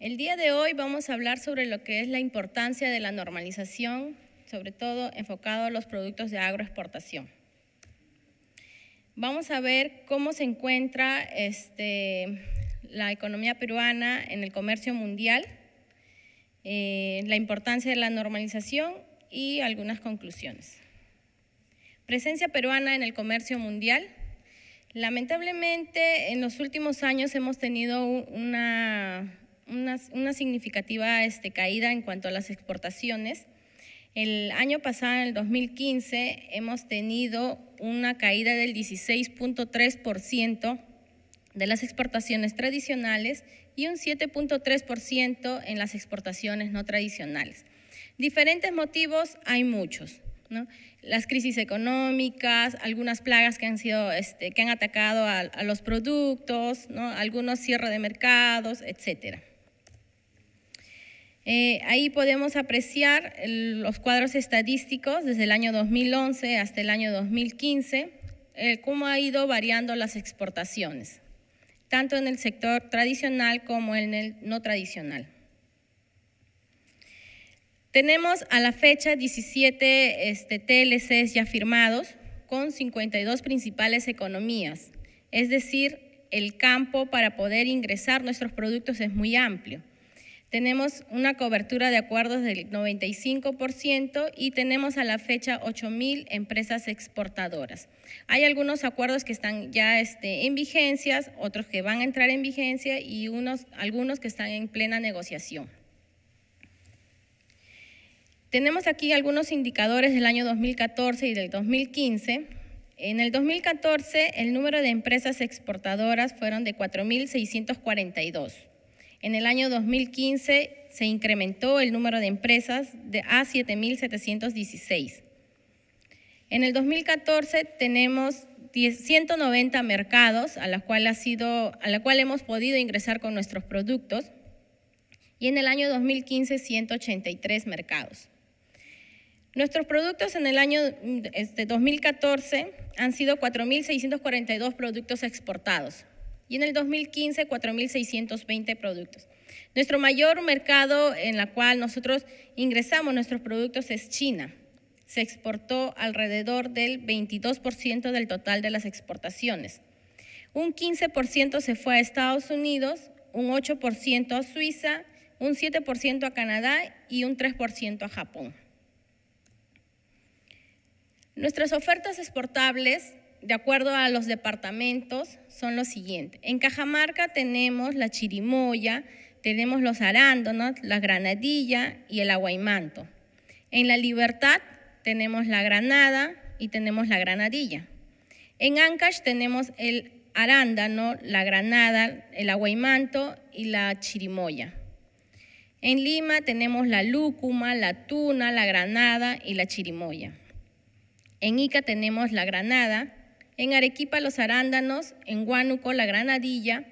El día de hoy vamos a hablar sobre lo que es la importancia de la normalización, sobre todo enfocado a los productos de agroexportación. Vamos a ver cómo se encuentra este, la economía peruana en el comercio mundial, eh, la importancia de la normalización y algunas conclusiones. Presencia peruana en el comercio mundial. Lamentablemente, en los últimos años hemos tenido una una, significativa este, caída en cuanto a las exportaciones. El año pasado, en el 2015, hemos tenido una caída del 16.3% de las exportaciones tradicionales y un 7.3% en las exportaciones no tradicionales. Diferentes motivos hay muchos. Las crisis económicas, algunas plagas que han, sido, este, que han atacado a, los productos, algunos cierres de mercados, etcétera. Eh, ahí podemos apreciar los cuadros estadísticos desde el año 2011 hasta el año 2015, eh, cómo ha ido variando las exportaciones, tanto en el sector tradicional como en el no tradicional. Tenemos a la fecha 17 este, TLCs ya firmados con 52 principales economías, es decir, el campo para poder ingresar nuestros productos es muy amplio. Tenemos una cobertura de acuerdos del 95% y tenemos a la fecha 8.000 empresas exportadoras. Hay algunos acuerdos que están ya este, en vigencias, otros que van a entrar en vigencia y unos, algunos que están en plena negociación. Tenemos aquí algunos indicadores del año 2014 y del 2015. En el 2014 el número de empresas exportadoras fueron de 4.642. En el año 2015 se incrementó el número de empresas de a 7.716. En el 2014 tenemos 190 mercados a la, cual a la cual hemos podido ingresar con nuestros productos y en el año 2015 183 mercados. Nuestros productos en el año 2014 este, han sido 4.642 productos exportados, y en el 2015 4.620 productos. Nuestro mayor mercado en la cual nosotros ingresamos nuestros productos es China. Se exportó alrededor del 22% del total de las exportaciones. Un 15% se fue a Estados Unidos, un 8% a Suiza, un 7% a Canadá y un 3% a Japón. Nuestras ofertas exportables de acuerdo a los departamentos, son los siguientes. En Cajamarca tenemos la chirimoya, tenemos los arándanos, la granadilla y el aguaimanto. En La Libertad tenemos la granada y tenemos la granadilla. En Ancash tenemos el arándano, la granada, el aguaimanto y la chirimoya. En Lima tenemos la lúcuma, la tuna, la granada y la chirimoya. En Ica tenemos la granada, en Arequipa los arándanos, en Huánuco la granadilla,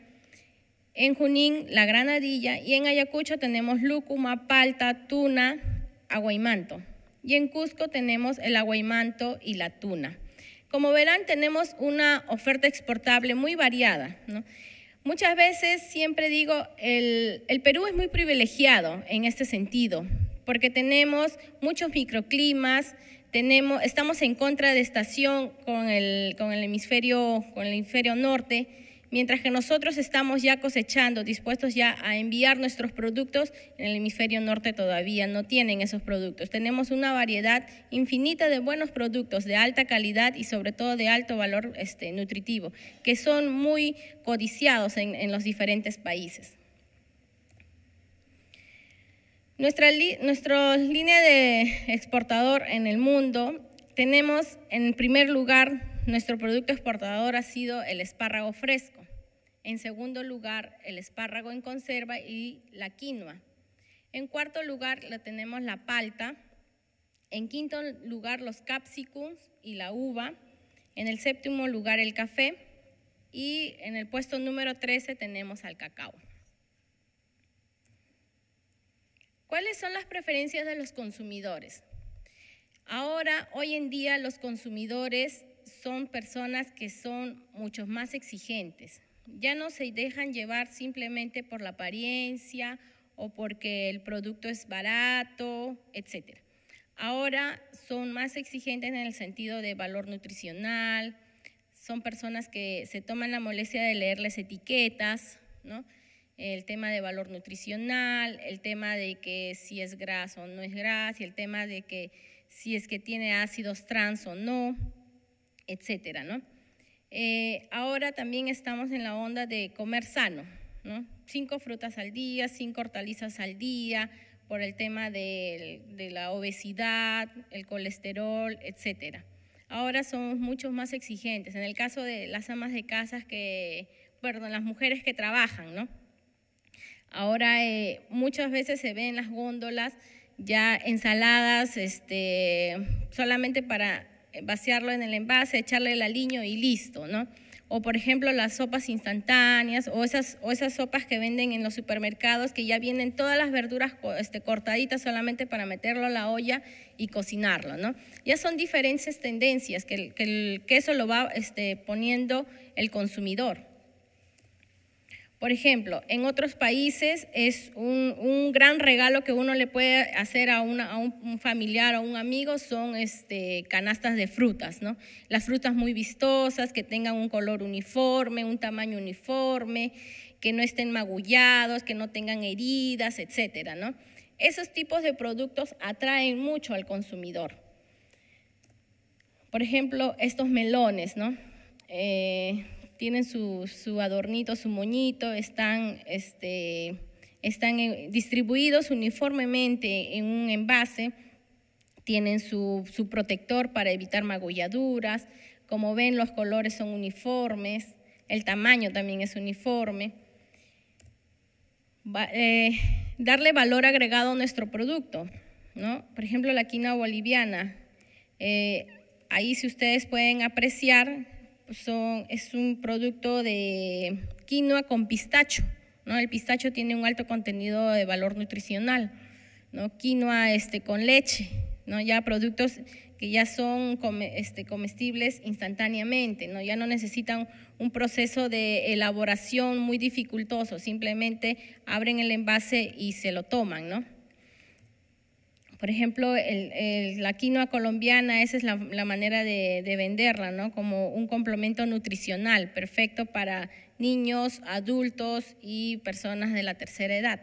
en Junín la granadilla y en Ayacucho tenemos lúcuma, palta, tuna, aguaymanto. Y en Cusco tenemos el aguaymanto y la tuna. Como verán, tenemos una oferta exportable muy variada. Muchas veces siempre digo, el Perú es muy privilegiado en este sentido, porque tenemos muchos microclimas, estamos en contra de estación con el, hemisferio, con el hemisferio norte, mientras que nosotros estamos ya cosechando, dispuestos ya a enviar nuestros productos, en el hemisferio norte todavía no tienen esos productos. Tenemos una variedad infinita de buenos productos de alta calidad y sobre todo de alto valor este, nutritivo, que son muy codiciados en, en los diferentes países. Nuestra, línea de exportador en el mundo, tenemos en primer lugar, nuestro producto exportador ha sido el espárrago fresco. En segundo lugar, el espárrago en conserva y la quinoa. En cuarto lugar, lo tenemos la palta. En quinto lugar, los capsicums y la uva. En el séptimo lugar, el café. Y en el puesto número 13 tenemos al cacao. ¿Cuáles son las preferencias de los consumidores? Ahora, hoy en día, los consumidores son personas que son mucho más exigentes. Ya no se dejan llevar simplemente por la apariencia o porque el producto es barato, etc. Ahora son más exigentes en el sentido de valor nutricional, son personas que se toman la molestia de leer las etiquetas, ¿no? el tema de valor nutricional, el tema de que si es graso o no es graso, el tema de que si es que tiene ácidos trans o no, etcétera, ¿no? Eh, ahora también estamos en la onda de comer sano, ¿no? Cinco frutas al día, cinco hortalizas al día, por el tema de, la obesidad, el colesterol, etcétera. Ahora somos mucho más exigentes. En el caso de las amas de casas que, perdón, las mujeres que trabajan, ¿no? Ahora eh, muchas veces se ven las góndolas ya ensaladas, este, solamente para vaciarlo en el envase, echarle el aliño y listo, ¿no? O por ejemplo las sopas instantáneas o esas, sopas que venden en los supermercados que ya vienen todas las verduras este, cortaditas solamente para meterlo a la olla y cocinarlo, ¿no? Ya son diferentes tendencias que, el, queso lo va este, poniendo el consumidor. Por ejemplo, en otros países es un, gran regalo que uno le puede hacer a, un, familiar o a un amigo son este, canastas de frutas, ¿no? Las frutas muy vistosas, que tengan un color uniforme, un tamaño uniforme, que no estén magullados, que no tengan heridas, etcétera, ¿no? Esos tipos de productos atraen mucho al consumidor. Por ejemplo, estos melones, ¿no? Eh, tienen su, adornito, su moñito, están, este, están eh, distribuidos uniformemente en un envase, tienen su, protector para evitar magulladuras, como ven los colores son uniformes, el tamaño también es uniforme. Eh, darle valor agregado a nuestro producto, ¿no? Por ejemplo, la quina boliviana. Eh, ahí si ustedes pueden apreciar, son, es un producto de quinoa con pistacho. ¿no? El pistacho tiene un alto contenido de valor nutricional. ¿no? Quinoa este, con leche, ¿no? ya productos que ya son este, comestibles instantáneamente, ¿no? ya no necesitan un proceso de elaboración muy dificultoso, simplemente abren el envase y se lo toman. ¿no? Por ejemplo, la quinoa colombiana, esa es la, manera de, venderla, ¿no? Como un complemento nutricional perfecto para niños, adultos y personas de la tercera edad.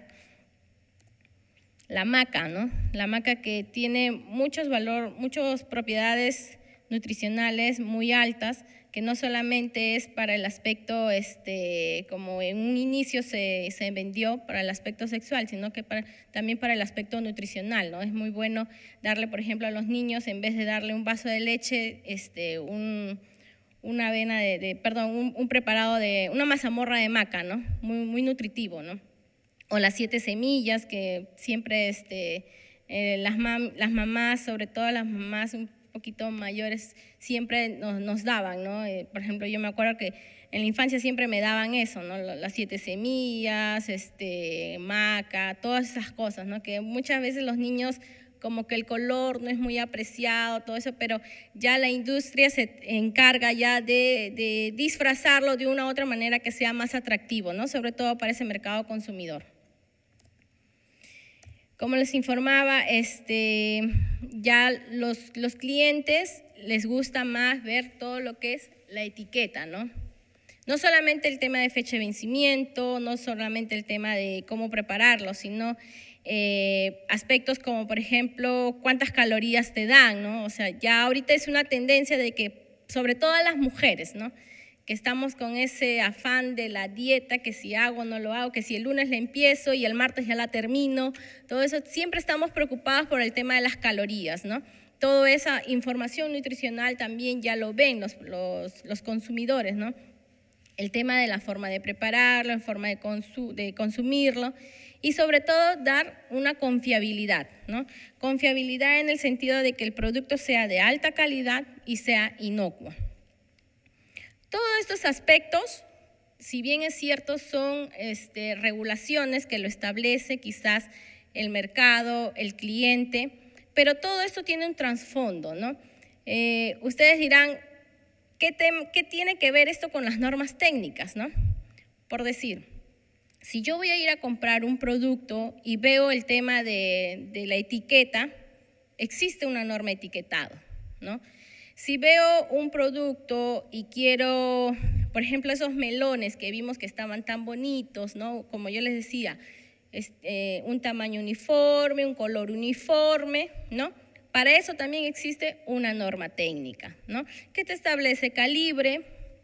La maca, ¿no? La maca que tiene muchos valor, muchas propiedades nutricionales muy altas, que no solamente es para el aspecto, este, como en un inicio se, vendió para el aspecto sexual, sino que también para el aspecto nutricional, ¿no? Es muy bueno darle, por ejemplo, a los niños, en vez de darle un vaso de leche, este, un, una avena de, perdón, un, preparado de, una mazamorra de maca, ¿no? Muy, muy nutritivo, ¿no? O las siete semillas que siempre, este, eh, las, las mamás, sobre todo las mamás poquito mayores siempre nos, daban, ¿no? Eh, por ejemplo, yo me acuerdo que en la infancia siempre me daban eso, ¿no? Las siete semillas, este, maca, todas esas cosas, ¿no? Que muchas veces los niños como que el color no es muy apreciado, todo eso, pero ya la industria se encarga ya de, de disfrazarlo de una u otra manera que sea más atractivo, ¿no? Sobre todo para ese mercado consumidor. Como les informaba, este, ya los, clientes les gusta más ver todo lo que es la etiqueta, ¿no? No solamente el tema de fecha de vencimiento, no solamente el tema de cómo prepararlo, sino eh, aspectos como, por ejemplo, cuántas calorías te dan, ¿no? O sea, ya ahorita es una tendencia de que, sobre todo las mujeres, ¿no? que estamos con ese afán de la dieta, que si hago no lo hago, que si el lunes la empiezo y el martes ya la termino, todo eso, siempre estamos preocupados por el tema de las calorías, ¿no? Toda esa información nutricional también ya lo ven los, consumidores, ¿no? El tema de la forma de prepararlo, en forma de, de consumirlo y sobre todo dar una confiabilidad, ¿no? Confiabilidad en el sentido de que el producto sea de alta calidad y sea inocuo. Todos estos aspectos, si bien es cierto, son este, regulaciones que lo establece quizás el mercado, el cliente, pero todo esto tiene un trasfondo, ¿no? Eh, ustedes dirán, ¿qué, tiene que ver esto con las normas técnicas, no? Por decir, si yo voy a ir a comprar un producto y veo el tema de, de la etiqueta, existe una norma etiquetada, ¿no? Si veo un producto y quiero, por ejemplo, esos melones que vimos que estaban tan bonitos, ¿no? Como yo les decía, este, un tamaño uniforme, un color uniforme, ¿no? Para eso también existe una norma técnica, ¿no? Que te establece calibre,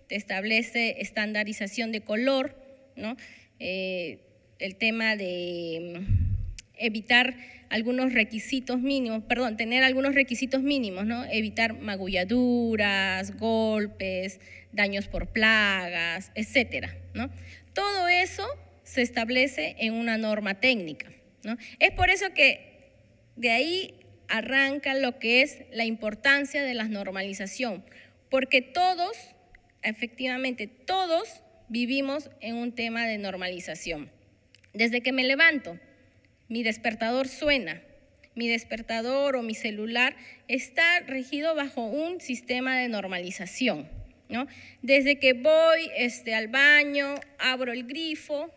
te establece estandarización de color, ¿no? Eh, el tema de mm, evitar algunos requisitos mínimos, perdón, tener algunos requisitos mínimos, ¿no? Evitar magulladuras, golpes, daños por plagas, etcétera, ¿no? Todo eso se establece en una norma técnica, ¿no? Es por eso que de ahí arranca lo que es la importancia de la normalización, porque todos, efectivamente, todos vivimos en un tema de normalización. Desde que me levanto, mi despertador suena, mi despertador o mi celular está regido bajo un sistema de normalización. ¿no? Desde que voy este, al baño, abro el grifo,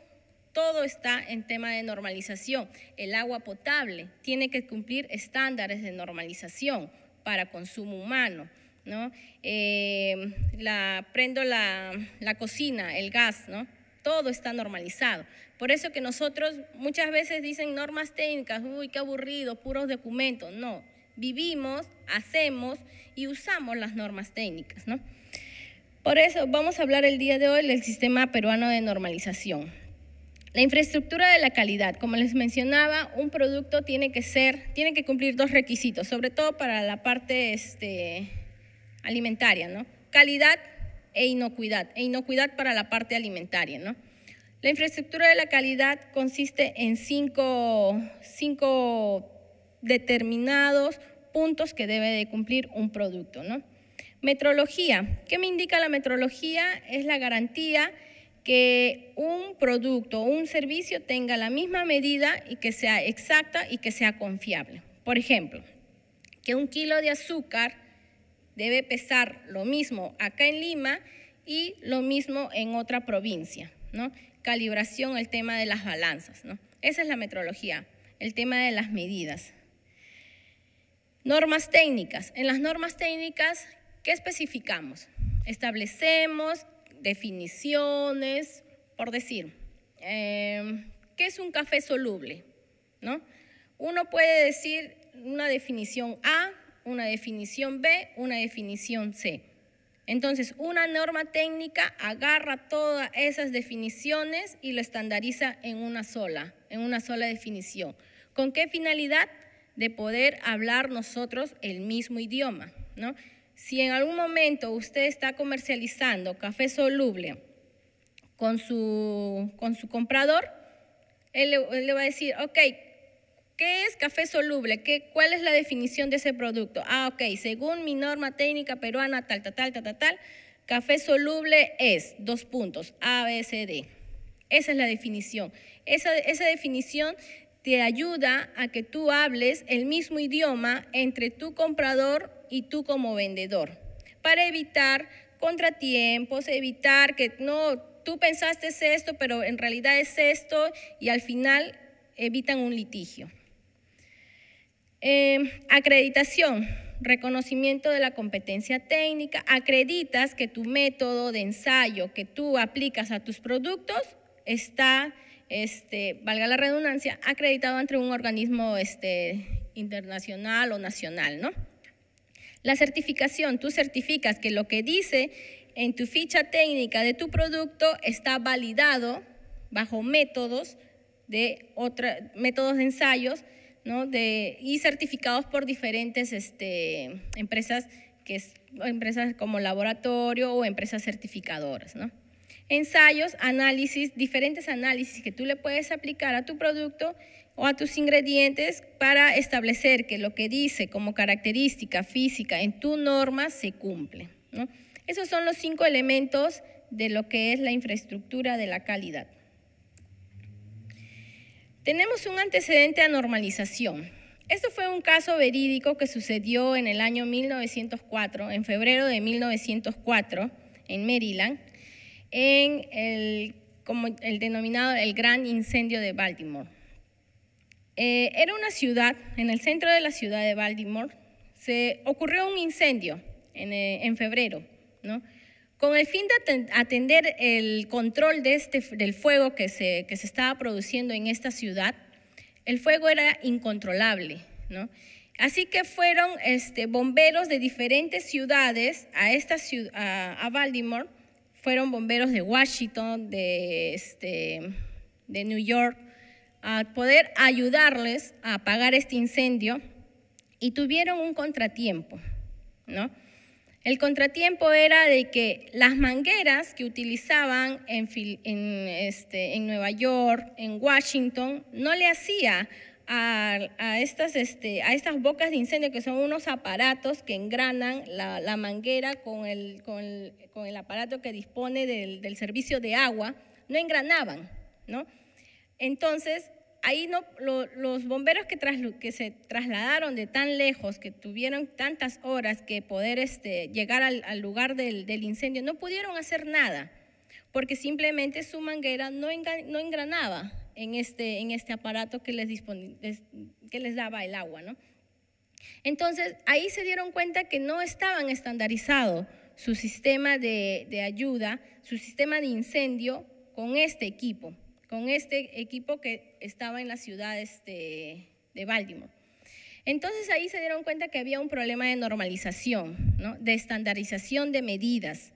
todo está en tema de normalización. El agua potable tiene que cumplir estándares de normalización para consumo humano. ¿no? Em, la, prendo la, la cocina, el gas, ¿no? todo está normalizado. Por eso que nosotros muchas veces dicen normas técnicas, uy, qué aburrido, puros documentos. No, vivimos, hacemos y usamos las normas técnicas, ¿no? Por eso vamos a hablar el día de hoy del sistema peruano de normalización. La infraestructura de la calidad, como les mencionaba, un producto tiene que ser, tiene que cumplir dos requisitos, sobre todo para la parte este, alimentaria, ¿no? Calidad e inocuidad, e inocuidad para la parte alimentaria, ¿no? La infraestructura de la calidad consiste en cinco, determinados puntos que debe de cumplir un producto. ¿no? Metrología. ¿Qué me indica la metrología? Es la garantía que un producto o un servicio tenga la misma medida y que sea exacta y que sea confiable. Por ejemplo, que un kilo de azúcar debe pesar lo mismo acá en Lima y lo mismo en otra provincia. ¿no? calibración el tema de las balanzas. ¿no? Esa es la metrología, el tema de las medidas. Normas técnicas. En las normas técnicas, ¿qué especificamos? Establecemos definiciones, por decir, em, ¿qué es un café soluble? ¿No? Uno puede decir una definición A, una definición B, una definición C. Entonces, una norma técnica agarra todas esas definiciones y lo estandariza en una sola, en una sola definición. ¿Con qué finalidad? De poder hablar nosotros el mismo idioma, ¿no? Si en algún momento usted está comercializando café soluble con su, con su comprador, él le va a decir, ok, ¿Qué es café soluble? ¿Cuál es la definición de ese producto? Ah, ok, según mi norma técnica peruana, tal, tal, tal, tal, tal, tal café soluble es, dos puntos, A, B, C, D. Esa es la definición. Esa, esa definición te ayuda a que tú hables el mismo idioma entre tu comprador y tú como vendedor, para evitar contratiempos, evitar que no, tú pensaste esto, pero en realidad es esto, y al final evitan un litigio. Em, acreditación, reconocimiento de la competencia técnica. Acreditas que tu método de ensayo que tú aplicas a tus productos está, este, valga la redundancia, acreditado entre un organismo este, internacional o nacional, ¿no? La certificación, tú certificas que lo que dice en tu ficha técnica de tu producto está validado bajo métodos de métodos de ensayos y certificados por diferentes este, empresas, que es, empresas como laboratorio o empresas certificadoras. ¿no? Ensayos, análisis, diferentes análisis que tú le puedes aplicar a tu producto o a tus ingredientes para establecer que lo que dice como característica física en tu norma se cumple. Esos son los cinco elementos de lo que es la infraestructura de la calidad. Tenemos un antecedente a normalización. Esto fue un caso verídico que sucedió en el año 1904, en febrero de 1904, en Maryland, en el, como el denominado el Gran Incendio de Baltimore. Eh, era una ciudad, en el centro de la ciudad de Baltimore, se ocurrió un incendio en, eh, en febrero, ¿no? Con el fin de atender el control de este, del fuego que se, que se estaba produciendo en esta ciudad, el fuego era incontrolable, ¿no? Así que fueron este, bomberos de diferentes ciudades a, esta a, Baltimore, fueron bomberos de Washington, de, este, de New York, a poder ayudarles a apagar este incendio y tuvieron un contratiempo, ¿no? El contratiempo era de que las mangueras que utilizaban en, en, este, en Nueva York, en Washington, no le hacía a, estas, este, a estas bocas de incendio, que son unos aparatos que engranan la, manguera con el, con, el, con el, aparato que dispone del, del servicio de agua, no engranaban, ¿no? Entonces, ahí no, los bomberos que, se trasladaron de tan lejos, que tuvieron tantas horas que poder este, llegar al, lugar del, incendio, no pudieron hacer nada, porque simplemente su manguera no, engranaba este, en este, aparato que les, daba el agua. Entonces, ahí se dieron cuenta que no estaban estandarizados su sistema de ayuda, su sistema de incendio con este equipo con este equipo que estaba en la ciudad de, este, de Baltimore. Entonces ahí se dieron cuenta que había un problema de normalización, ¿no? de estandarización de medidas.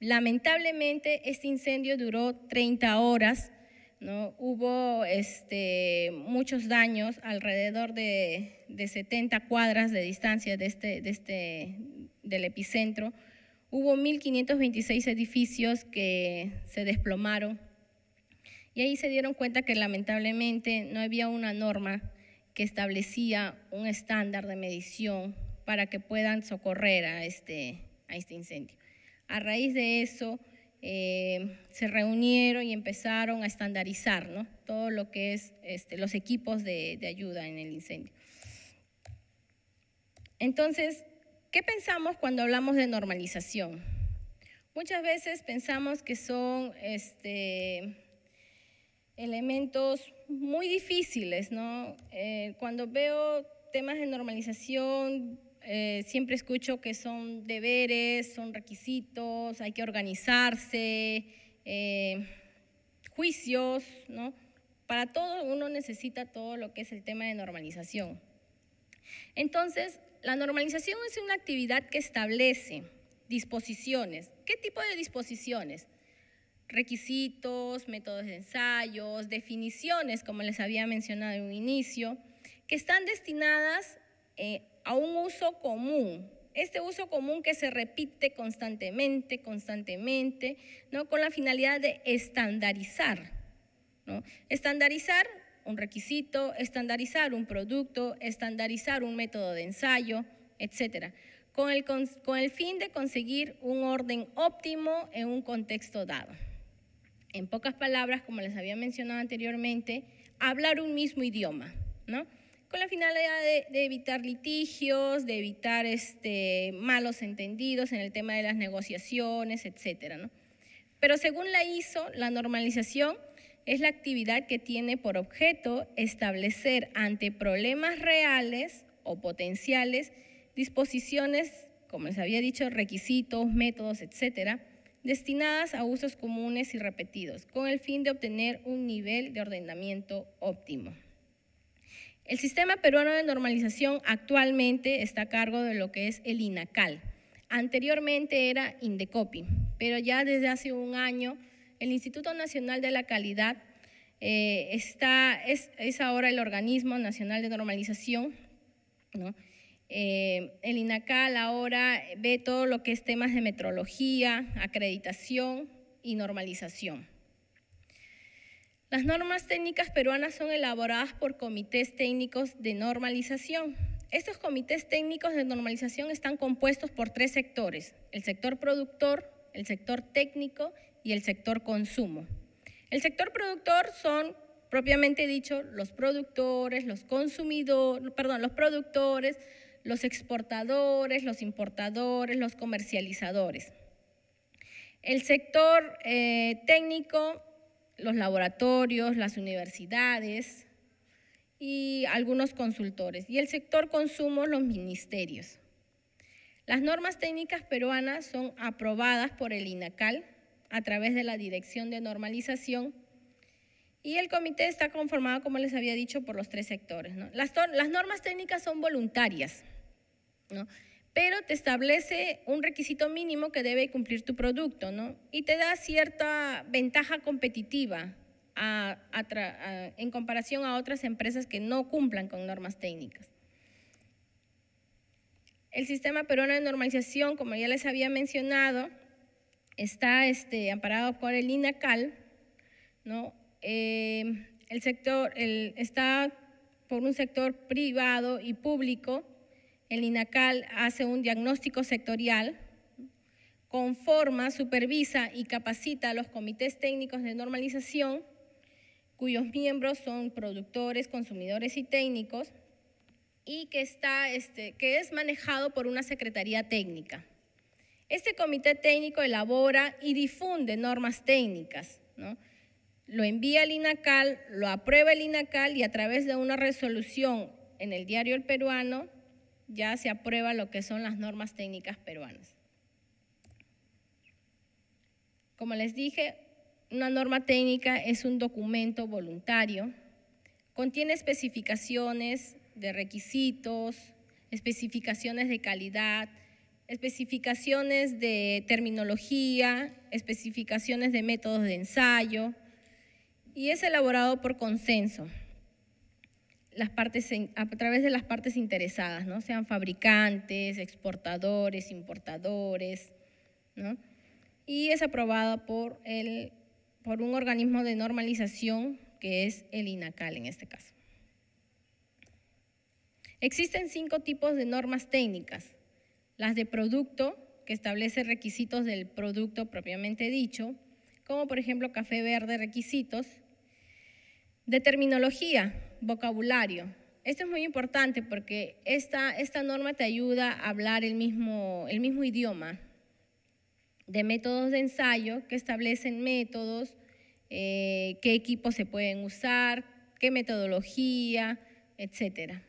Lamentablemente este incendio duró 30 horas, ¿no? hubo este, muchos daños alrededor de, 70 cuadras de distancia de este, de este, del epicentro. Hubo 1.526 edificios que se desplomaron, y ahí se dieron cuenta que lamentablemente no había una norma que establecía un estándar de medición para que puedan socorrer a este, a este incendio. A raíz de eso, eh, se reunieron y empezaron a estandarizar ¿no? todo lo que es este, los equipos de, de ayuda en el incendio. Entonces, ¿qué pensamos cuando hablamos de normalización? Muchas veces pensamos que son este, elementos muy difíciles, ¿no? Eh, cuando veo temas de normalización, eh, siempre escucho que son deberes, son requisitos, hay que organizarse, eh, juicios, ¿no? Para todo uno necesita todo lo que es el tema de normalización. Entonces, la normalización es una actividad que establece disposiciones. ¿Qué tipo de disposiciones? requisitos, métodos de ensayos, definiciones, como les había mencionado en un inicio, que están destinadas eh, a un uso común. Este uso común que se repite constantemente, constantemente, ¿no? con la finalidad de estandarizar. ¿no? Estandarizar un requisito, estandarizar un producto, estandarizar un método de ensayo, etcétera, con el fin de conseguir un orden óptimo en un contexto dado en pocas palabras, como les había mencionado anteriormente, hablar un mismo idioma, ¿no? Con la finalidad de, evitar litigios, de evitar este, malos entendidos en el tema de las negociaciones, etcétera, ¿no? Pero según la ISO, la normalización es la actividad que tiene por objeto establecer ante problemas reales o potenciales disposiciones, como les había dicho, requisitos, métodos, etcétera, destinadas a usos comunes y repetidos, con el fin de obtener un nivel de ordenamiento óptimo. El sistema peruano de normalización actualmente está a cargo de lo que es el INACAL. Anteriormente era INDECOPI, pero ya desde hace un año el Instituto Nacional de la Calidad eh, está, es, es, ahora el organismo nacional de normalización, ¿no? Eh, el INACAL ahora ve todo lo que es temas de metrología, acreditación y normalización. Las normas técnicas peruanas son elaboradas por comités técnicos de normalización. Estos comités técnicos de normalización están compuestos por tres sectores, el sector productor, el sector técnico y el sector consumo. El sector productor son propiamente dicho los productores, los consumidores, perdón, los productores, los exportadores, los importadores, los comercializadores. El sector eh, técnico, los laboratorios, las universidades y algunos consultores. Y el sector consumo, los ministerios. Las normas técnicas peruanas son aprobadas por el INACAL a través de la Dirección de Normalización y el comité está conformado, como les había dicho, por los tres sectores. Las, normas técnicas son voluntarias, pero te establece un requisito mínimo que debe cumplir tu producto ¿no? y te da cierta ventaja competitiva en comparación a otras empresas que no cumplan con normas técnicas. El sistema peruano de normalización, como ya les había mencionado, está este, amparado por el INACAL, ¿no? Eh, el sector está por un sector privado y público. El INACAL hace un diagnóstico sectorial, conforma, supervisa y capacita a los comités técnicos de normalización, cuyos miembros son productores, consumidores y técnicos, y que, está, este, que es manejado por una secretaría técnica. Este comité técnico elabora y difunde normas técnicas, lo envía el INACAL, lo aprueba el INACAL y a través de una resolución en el diario El Peruano ya se aprueba lo que son las normas técnicas peruanas. Como les dije, una norma técnica es un documento voluntario, contiene especificaciones de requisitos, especificaciones de calidad, especificaciones de terminología, especificaciones de métodos de ensayo, y es elaborado por consenso las partes, a través de las partes interesadas, ¿no? sean fabricantes, exportadores, importadores, ¿no? y es aprobado por, el, por un organismo de normalización que es el INACAL en este caso. Existen cinco tipos de normas técnicas. Las de producto, que establece requisitos del producto propiamente dicho, como por ejemplo café verde requisitos, de terminología, vocabulario. Esto es muy importante porque esta, esta norma te ayuda a hablar el mismo, el mismo idioma. De métodos de ensayo que establecen métodos, eh, qué equipos se pueden usar, qué metodología, etcétera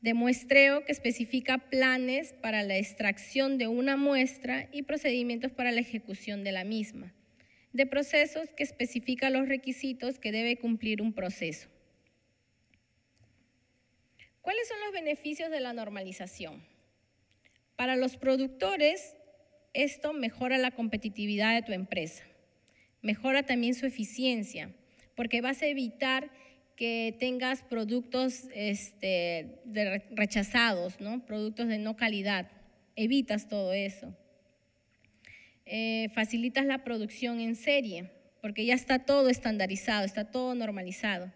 de muestreo que especifica planes para la extracción de una muestra y procedimientos para la ejecución de la misma de procesos que especifica los requisitos que debe cumplir un proceso. ¿Cuáles son los beneficios de la normalización? Para los productores, esto mejora la competitividad de tu empresa, mejora también su eficiencia, porque vas a evitar que tengas productos este, rechazados, ¿no? productos de no calidad. Evitas todo eso. Eh, facilitas la producción en serie, porque ya está todo estandarizado, está todo normalizado.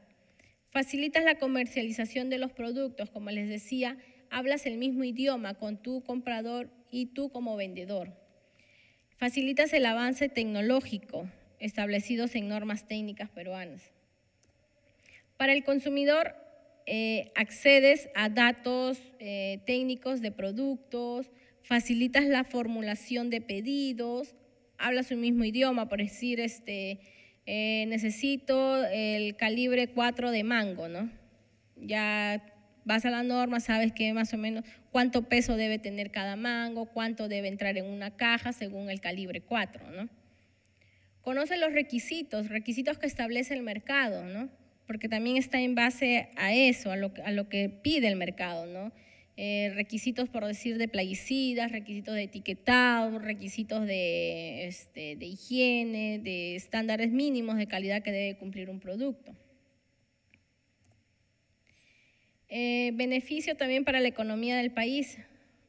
Facilitas la comercialización de los productos, como les decía, hablas el mismo idioma con tu comprador y tú como vendedor. Facilitas el avance tecnológico establecidos en normas técnicas peruanas. Para el consumidor, eh, accedes a datos eh, técnicos de productos, facilitas la formulación de pedidos, hablas un mismo idioma, por decir, este, eh, necesito el calibre 4 de mango, ¿no? Ya vas a la norma, sabes que más o menos cuánto peso debe tener cada mango, cuánto debe entrar en una caja según el calibre 4, ¿no? Conoce los requisitos, requisitos que establece el mercado, ¿no? Porque también está en base a eso, lo, a lo que pide el mercado, ¿no? Eh, requisitos, por decir, de plaguicidas, requisitos de etiquetado, requisitos este, de, higiene, de estándares mínimos de calidad que debe cumplir un producto. Eh, beneficio también para la economía del país.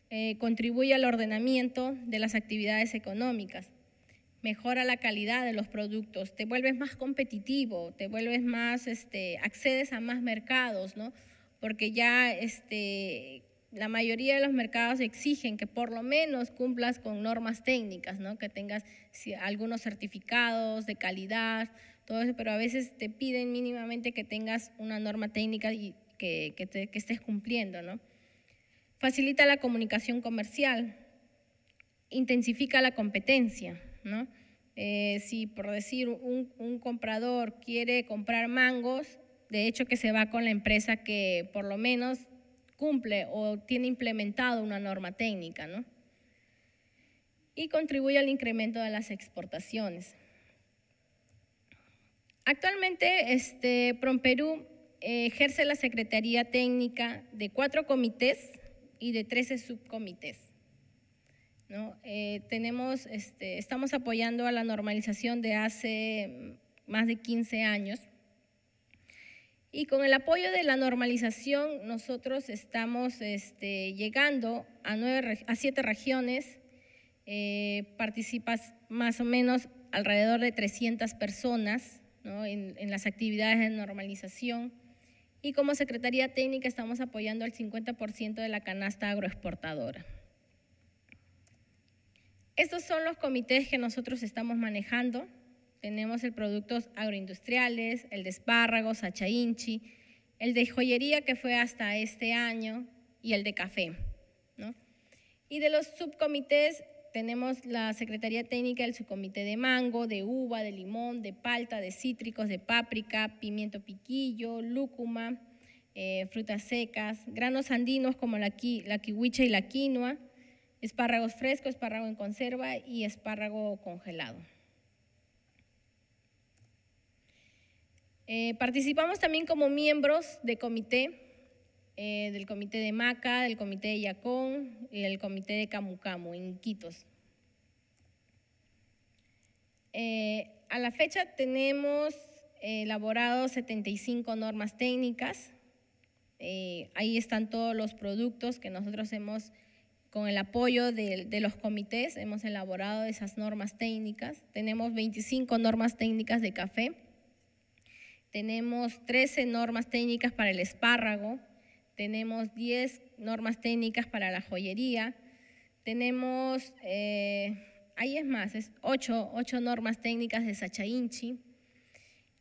Eh, contribuye al ordenamiento de las actividades económicas, mejora la calidad de los productos, te vuelves más competitivo, te vuelves más, este, accedes a más mercados, ¿no? Porque ya este, la mayoría de los mercados exigen que por lo menos cumplas con normas técnicas, ¿no? que tengas algunos certificados de calidad, todo eso, pero a veces te piden mínimamente que tengas una norma técnica y que, estés cumpliendo. ¿no? Facilita la comunicación comercial, intensifica la competencia. ¿no? Eh, si por decir un comprador quiere comprar mangos, de hecho que se va con la empresa que por lo menos cumple o tiene implementado una norma técnica, ¿no? Y contribuye al incremento de las exportaciones. Actualmente, este, PROMPERÚ eh, ejerce la Secretaría Técnica de cuatro comités y de 13 subcomités. ¿no? Eh, tenemos, este, estamos apoyando a la normalización de hace mm, más de 15 años y con el apoyo de la normalización, nosotros estamos este, llegando a, nueve, a siete regiones, eh, participas más o menos alrededor de 300 personas en, en las actividades de normalización. Y como Secretaría Técnica estamos apoyando al 50% de la canasta agroexportadora. Estos son los comités que nosotros estamos manejando. Tenemos el productos agroindustriales, el de espárragos, achainchi, el de joyería que fue hasta este año y el de café. ¿no? Y de los subcomités tenemos la Secretaría Técnica del Subcomité de Mango, de Uva, de Limón, de Palta, de Cítricos, de Páprica, Pimiento Piquillo, Lúcuma, eh, frutas secas, granos andinos como la, la kiwicha y la quinoa, espárragos frescos, espárrago en conserva y espárrago congelado. Eh, participamos también como miembros de comité, eh, del comité de Maca, del comité de Yacón y del comité de Camucamo en Quitos. Eh, a la fecha tenemos elaborado 75 normas técnicas. ahí están todos los productos que nosotros hemos, con el apoyo de los comités, hemos elaborado esas normas técnicas. Tenemos 25 normas técnicas de café tenemos 13 normas técnicas para el espárrago, tenemos 10 normas técnicas para la joyería, tenemos, eh, ahí es más, es 8, 8 normas técnicas de Sachainchi.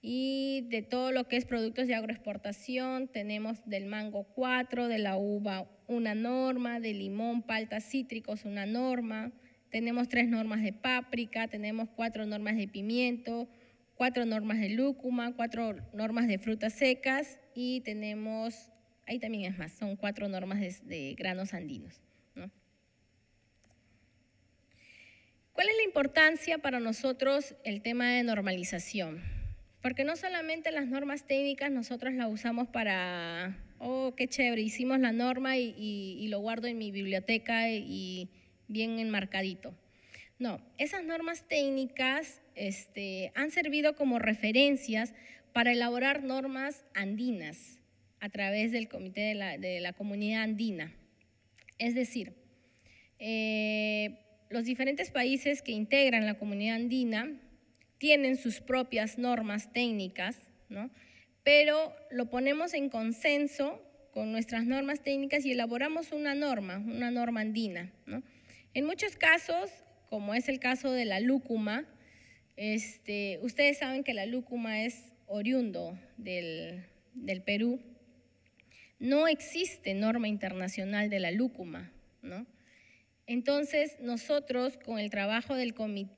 Y de todo lo que es productos de agroexportación, tenemos del mango 4, de la uva una norma, de limón, palta cítricos una norma, tenemos tres normas de páprica, tenemos cuatro normas de pimiento, cuatro normas de lúcuma, cuatro normas de frutas secas y tenemos, ahí también es más, son cuatro normas de, granos andinos. ¿Cuál es la importancia para nosotros el tema de normalización? Porque no solamente las normas técnicas nosotros las usamos para, oh, qué chévere, hicimos la norma y lo guardo en mi biblioteca y bien enmarcadito. No, esas normas técnicas este, han servido como referencias para elaborar normas andinas a través del Comité de la, Comunidad Andina. Es decir, eh, los diferentes países que integran la comunidad andina tienen sus propias normas técnicas, pero lo ponemos en consenso con nuestras normas técnicas y elaboramos una norma, una norma andina. En muchos casos, como es el caso de la lúcuma. Este, ustedes saben que la lúcuma es oriundo del, Perú. No existe norma internacional de la lúcuma, ¿no? Entonces, nosotros, con el trabajo del,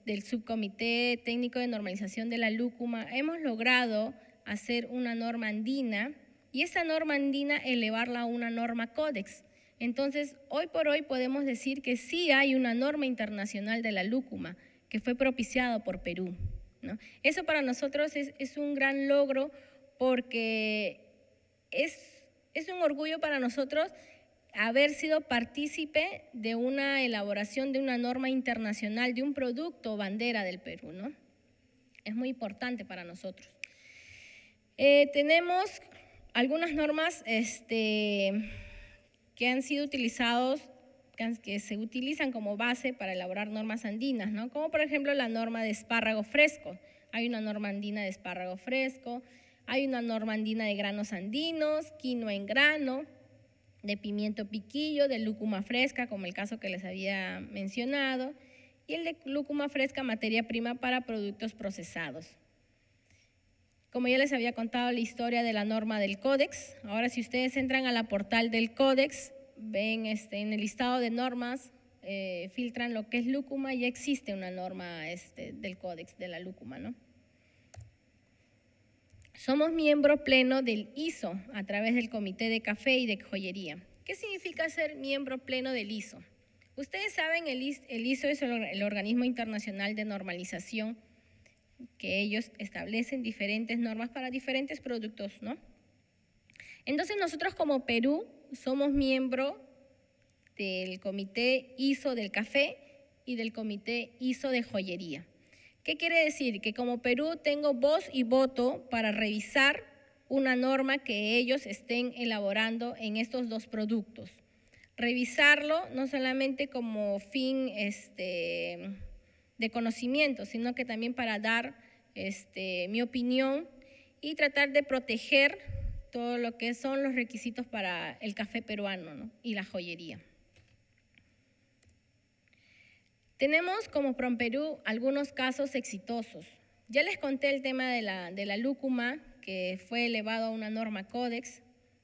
del, Subcomité Técnico de Normalización de la Lúcuma, hemos logrado hacer una norma andina y esa norma andina elevarla a una norma códex. Entonces, hoy por hoy podemos decir que sí hay una norma internacional de la lúcuma que fue propiciada por Perú. ¿no? Eso para nosotros es, un gran logro porque es, es un orgullo para nosotros haber sido partícipe de una elaboración de una norma internacional, de un producto bandera del Perú. ¿no? Es muy importante para nosotros. Eh, tenemos algunas normas este, que han sido utilizados, que se utilizan como base para elaborar normas andinas, ¿no? como por ejemplo la norma de espárrago fresco. Hay una norma andina de espárrago fresco, hay una norma andina de granos andinos, quinoa en grano, de pimiento piquillo, de lúcuma fresca, como el caso que les había mencionado, y el de lúcuma fresca, materia prima para productos procesados. Como ya les había contado la historia de la norma del códex, ahora si ustedes entran a la portal del códex, ven este, en el listado de normas, eh, filtran lo que es lúcuma, ya existe una norma este, del códex de la lúcuma, Somos miembro pleno del ISO a través del Comité de Café y de Joyería. ¿Qué significa ser miembro pleno del ISO? Ustedes saben, el ISO es el Organismo Internacional de Normalización que ellos establecen diferentes normas para diferentes productos, ¿no? Entonces nosotros como Perú somos miembro del comité ISO del café y del comité ISO de joyería. ¿Qué quiere decir? Que como Perú tengo voz y voto para revisar una norma que ellos estén elaborando en estos dos productos. Revisarlo no solamente como fin este, de conocimiento, sino que también para dar este, mi opinión y tratar de proteger todo lo que son los requisitos para el café peruano y la joyería. Tenemos como Perú algunos casos exitosos. Ya les conté el tema de la, de lúcuma, que fue elevado a una norma códex.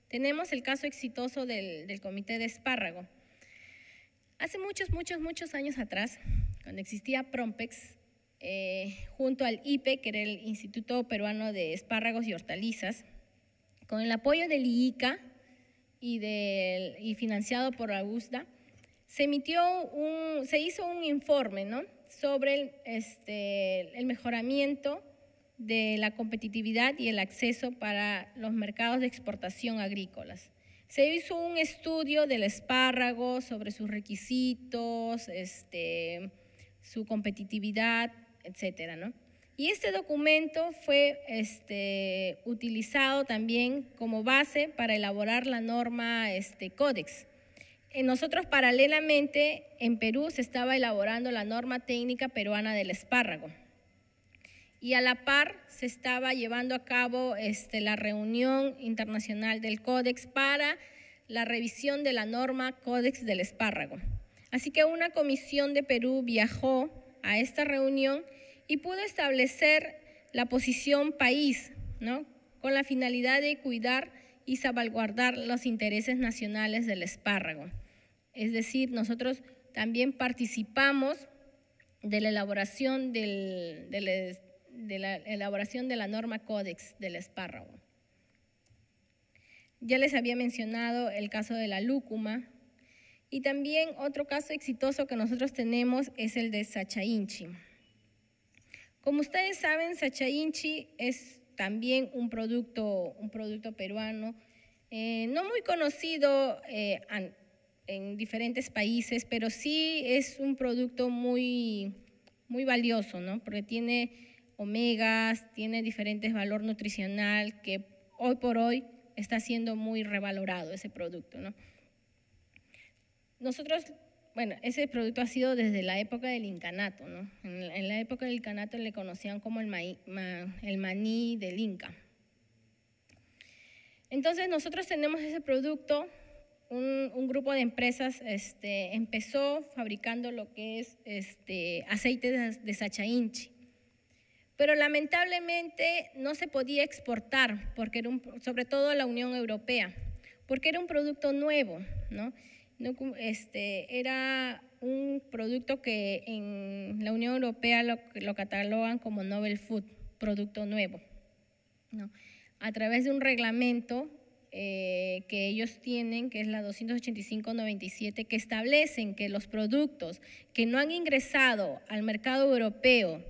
Tenemos el caso exitoso del Comité de Espárrago. Hace muchos, muchos, muchos años atrás, cuando existía Prompex, eh, junto al IPE, que era el Instituto Peruano de Espárragos y Hortalizas, con el apoyo del IICA y, financiado por Augusta, se emitió se hizo un informe ¿no? sobre el, este, el mejoramiento de la competitividad y el acceso para los mercados de exportación agrícolas. Se hizo un estudio del espárrago sobre sus requisitos, este, su competitividad, etcétera, ¿no? Y este documento fue este, utilizado también como base para elaborar la norma este, Códex. Nosotros paralelamente en Perú se estaba elaborando la norma técnica peruana del espárrago. Y a la par se estaba llevando a cabo este, la reunión internacional del Códex para la revisión de la norma Códex del espárrago. Así que una comisión de Perú viajó a esta reunión y pudo establecer la posición país, ¿no? con la finalidad de cuidar y salvaguardar los intereses nacionales del espárrago. Es decir, nosotros también participamos de la elaboración, de la, elaboración de la norma códex del espárrago. Ya les había mencionado el caso de la lúcuma, y también otro caso exitoso que nosotros tenemos es el de Sacha Inchi. Como ustedes saben, Sacha Inchi es también un producto, un producto peruano, eh, no muy conocido eh, en diferentes países, pero sí es un producto muy, muy valioso, ¿no? porque tiene omegas, tiene diferentes valor nutricional que hoy por hoy está siendo muy revalorado ese producto. ¿no? Nosotros, bueno, ese producto ha sido desde la época del incanato, ¿no? En, la época del incanato le conocían como el, el maní del Inca. Entonces nosotros tenemos ese producto, un, grupo de empresas este, empezó fabricando lo que es este, aceite de, Sacha Inchi. pero lamentablemente no se podía exportar, porque era sobre todo a la Unión Europea, porque era un producto nuevo, ¿no? este, era un producto que en la Unión Europea lo, catalogan como Novel Food, producto nuevo. ¿no? A través de un reglamento eh, que ellos tienen, que es la 285-97, que establecen que los productos que no han ingresado al mercado europeo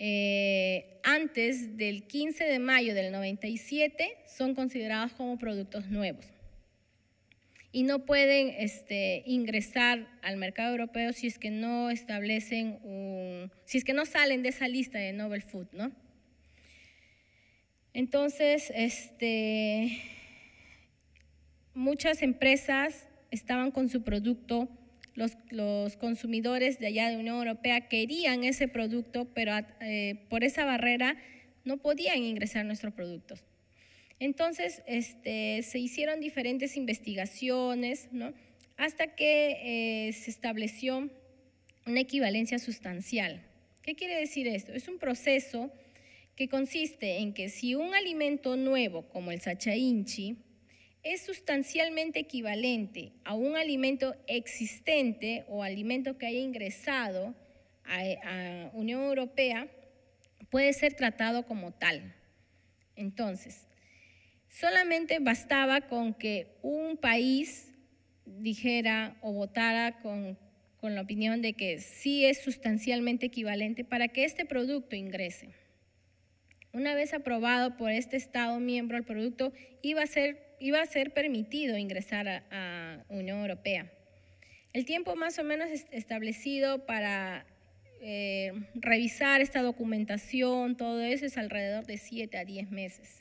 eh, antes del 15 de mayo del 97 son considerados como productos nuevos y no pueden este, ingresar al mercado europeo si es que no establecen un, si es que no salen de esa lista de Nobel Food, ¿no? Entonces, este, muchas empresas estaban con su producto, los, consumidores de allá de Unión Europea querían ese producto, pero eh, por esa barrera no podían ingresar nuestros productos. Entonces, este, se hicieron diferentes investigaciones, ¿no? hasta que eh, se estableció una equivalencia sustancial. ¿Qué quiere decir esto? Es un proceso que consiste en que si un alimento nuevo, como el sachainchi, es sustancialmente equivalente a un alimento existente o alimento que haya ingresado a, a Unión Europea, puede ser tratado como tal. Entonces, Solamente bastaba con que un país dijera o votara con, la opinión de que sí es sustancialmente equivalente para que este producto ingrese. Una vez aprobado por este Estado miembro el producto, iba a ser, iba a ser permitido ingresar a, Unión Europea. El tiempo más o menos establecido para eh, revisar esta documentación, todo eso, es alrededor de 7 a 10 meses.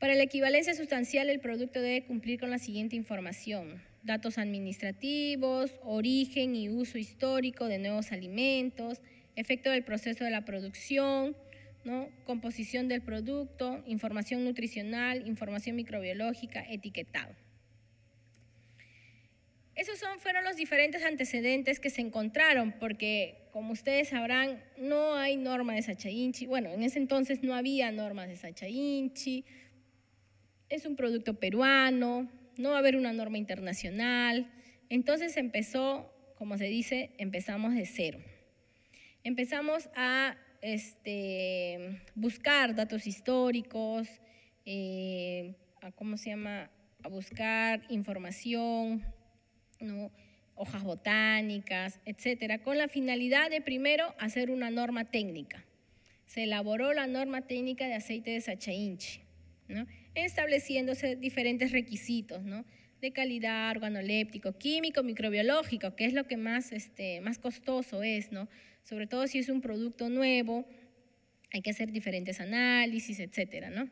Para la equivalencia sustancial, el producto debe cumplir con la siguiente información. Datos administrativos, origen y uso histórico de nuevos alimentos, efecto del proceso de la producción, composición del producto, información nutricional, información microbiológica, etiquetado. Esos son, fueron los diferentes antecedentes que se encontraron, porque como ustedes sabrán, no hay norma de Inchi. Bueno, en ese entonces no había normas de Sachainchi, es un producto peruano, no va a haber una norma internacional. Entonces empezó, como se dice, empezamos de cero. Empezamos a este, buscar datos históricos, eh, a, ¿cómo se llama? A buscar información, hojas botánicas, etcétera, con la finalidad de primero hacer una norma técnica. Se elaboró la norma técnica de aceite de sachainchi, ¿no? estableciéndose diferentes requisitos, ¿no? de calidad, organoléptico, químico, microbiológico, que es lo que más, este, más costoso es, ¿no? Sobre todo si es un producto nuevo, hay que hacer diferentes análisis, etcétera, ¿no?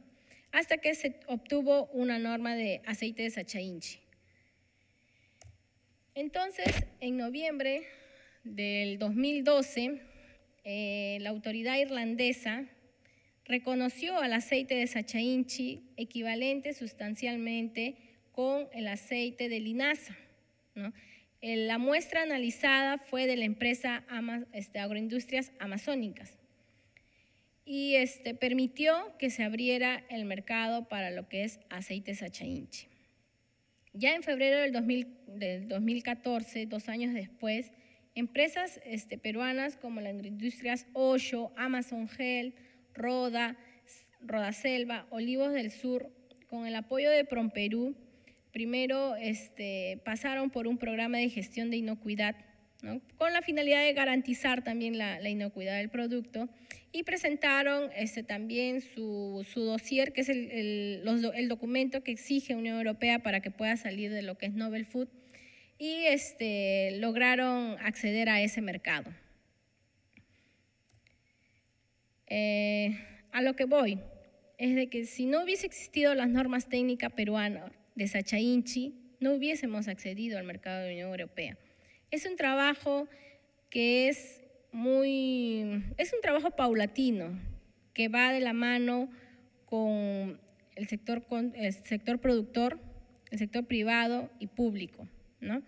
Hasta que se obtuvo una norma de aceite de sachainchi. Entonces, en noviembre del 2012, eh, la autoridad irlandesa reconoció al aceite de sachainchi equivalente sustancialmente con el aceite de linaza. ¿no? La muestra analizada fue de la empresa este, Agroindustrias Amazónicas y este, permitió que se abriera el mercado para lo que es aceite sachainchi. Ya en febrero del, del 2014, dos años después, empresas este, peruanas como la agroindustrias Osho, Amazon Health, Roda, Roda Selva, Olivos del Sur, con el apoyo de Promperú, primero este, pasaron por un programa de gestión de inocuidad, con la finalidad de garantizar también la, inocuidad del producto, y presentaron este, también su, su dossier, que es el, el, documento que exige Unión Europea para que pueda salir de lo que es Nobel Food, y este, lograron acceder a ese mercado. Eh, a lo que voy es de que si no hubiese existido las normas técnicas peruanas de Sachainchi, no hubiésemos accedido al mercado de la Unión Europea. Es un trabajo que es muy, es un trabajo paulatino, que va de la mano con el sector, el sector productor, el sector privado y público, ¿no?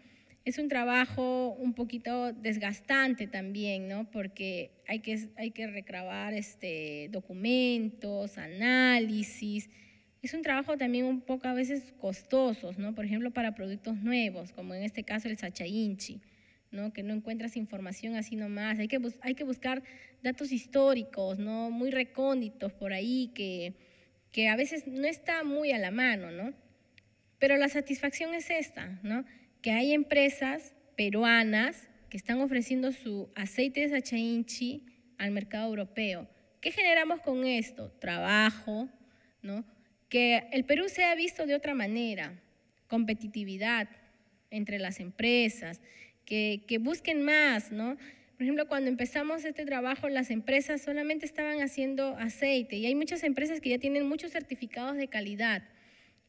es un trabajo un poquito desgastante también, ¿no? Porque hay que, hay que recrabar este, documentos, análisis. Es un trabajo también un poco a veces costoso, ¿no? Por ejemplo, para productos nuevos, como en este caso el sachainchi, ¿no? Que no encuentras información así nomás. Hay que, hay que buscar datos históricos, ¿no? Muy recónditos por ahí que, que a veces no está muy a la mano, ¿no? Pero la satisfacción es esta, ¿no? que hay empresas peruanas que están ofreciendo su aceite de Sacha Inchi al mercado europeo. ¿Qué generamos con esto? Trabajo, ¿no? Que el Perú sea visto de otra manera, competitividad entre las empresas, que, que busquen más, ¿no? Por ejemplo, cuando empezamos este trabajo, las empresas solamente estaban haciendo aceite y hay muchas empresas que ya tienen muchos certificados de calidad.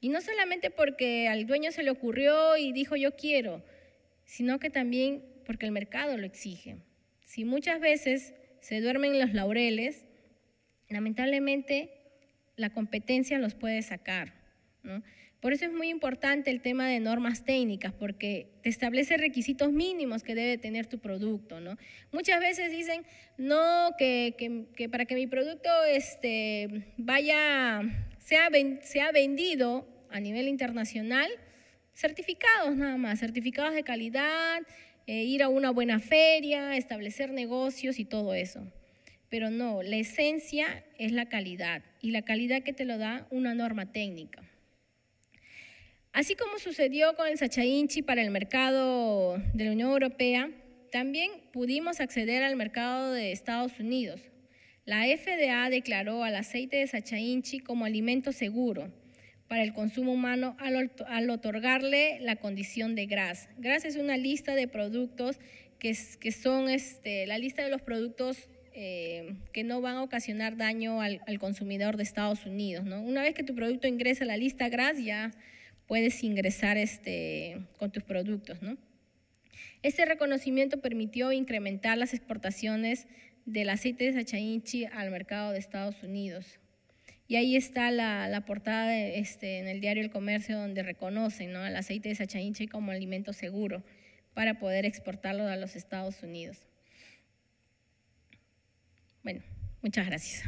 Y no solamente porque al dueño se le ocurrió y dijo yo quiero, sino que también porque el mercado lo exige. Si muchas veces se duermen los laureles, lamentablemente la competencia los puede sacar. ¿no? Por eso es muy importante el tema de normas técnicas, porque te establece requisitos mínimos que debe tener tu producto. ¿no? Muchas veces dicen, no, que, que para que mi producto este, vaya se ha, vendido a nivel internacional certificados nada más, certificados de calidad, eh, ir a una buena feria, establecer negocios y todo eso. Pero no, la esencia es la calidad y la calidad que te lo da una norma técnica. Así como sucedió con el Sachainchi para el mercado de la Unión Europea, también pudimos acceder al mercado de Estados Unidos la FDA declaró al aceite de Inchi como alimento seguro para el consumo humano al, otorgarle la condición de GRAS. GRAS es una lista de productos que, son este, la lista de los productos eh, que no van a ocasionar daño al, consumidor de Estados Unidos. ¿no? Una vez que tu producto ingresa a la lista GRAS, ya puedes ingresar este, con tus productos. ¿no? Este reconocimiento permitió incrementar las exportaciones del aceite de Sachainchi al mercado de Estados Unidos. Y ahí está la, portada este, en el diario El Comercio donde reconocen ¿no? al aceite de Sachainchi como alimento seguro para poder exportarlo a los Estados Unidos. Bueno, muchas gracias.